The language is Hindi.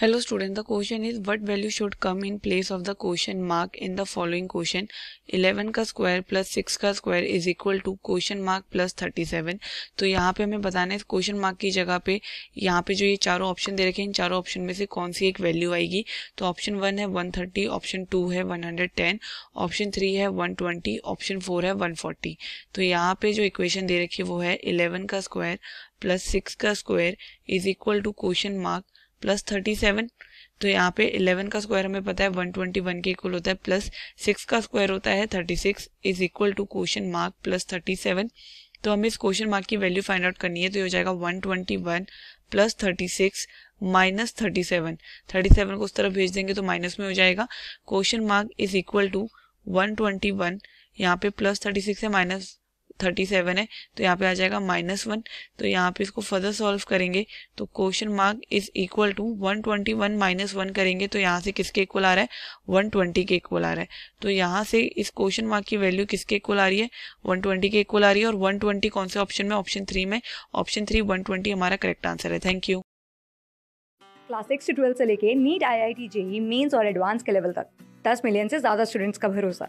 hello student the question is what value should come in place of the question mark in the following question 11 का स्क्वायर प्लस सिक्स का square is equal to question mark plus 37 तो यहाँ पे हमें बताना है क्वेश्चन मार्क की जगह पे यहाँ पे जो ये चारों ऑप्शन दे रखे हैं इन चारों ऑप्शन में से कौन सी एक वैल्यू आएगी तो ऑप्शन वन है वन ऑप्शन टू है वन ऑप्शन थ्री है वन ऑप्शन फोर है वन तो यहाँ पे जो इक्वेशन दे रखी है वो है इलेवन का स्क्वायर प्लस सिक्स का square is equal to question mark plus thirty seven तो यहाँ पे इलेवन का स्क्वायर हमें पता है वन ट्वेंटी वन के इक्वल होता है प्लस सिक्स का स्क्वायर होता है thirty six is equal to question mark plus thirty seven तो हमें इस क्वेश्चन मार्क की वैल्यू फाइंड आउट करनी है तो ये हो जाएगा one twenty one plus thirty six minus thirty seven thirty seven को उस तरफ भेज देंगे तो माइनस में हो जाएगा question mark is equal to one twenty one यहाँ पे प्लस थर्टी सिक्स है माइनस थर्टी सेवन है तो यहाँ पे आ जाएगा माइनस वन तो यहाँ पे इसको फर्दर सॉल्व करेंगे तो question mark is equal to one twenty one minus one करेंगे तो यहाँ से किसके इक्वल आ रहा है वन ट्वेंटी के इक्वल आ रहा है तो यहाँ से इस क्वेश्चन मार्क की वैल्यू किसके इक्वल आ रही है वन ट्वेंटी के इक्वल आ रही है और वन ट्वेंटी कौन से ऑप्शन में ऑप्शन थ्री में ऑप्शन थ्री वन ट्वेंटी हमारा करेक्ट आंसर है थैंक यू क्लास सिक्स से ट्वेल्थ से लेके NEET I I T JEE Mains और एडवांस के लेवल तक दस मिलियन से ज़्यादा स्टूडेंट्स का भरोसा